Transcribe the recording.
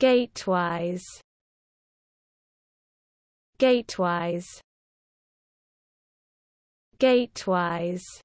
Gatewise Gatewise Gatewise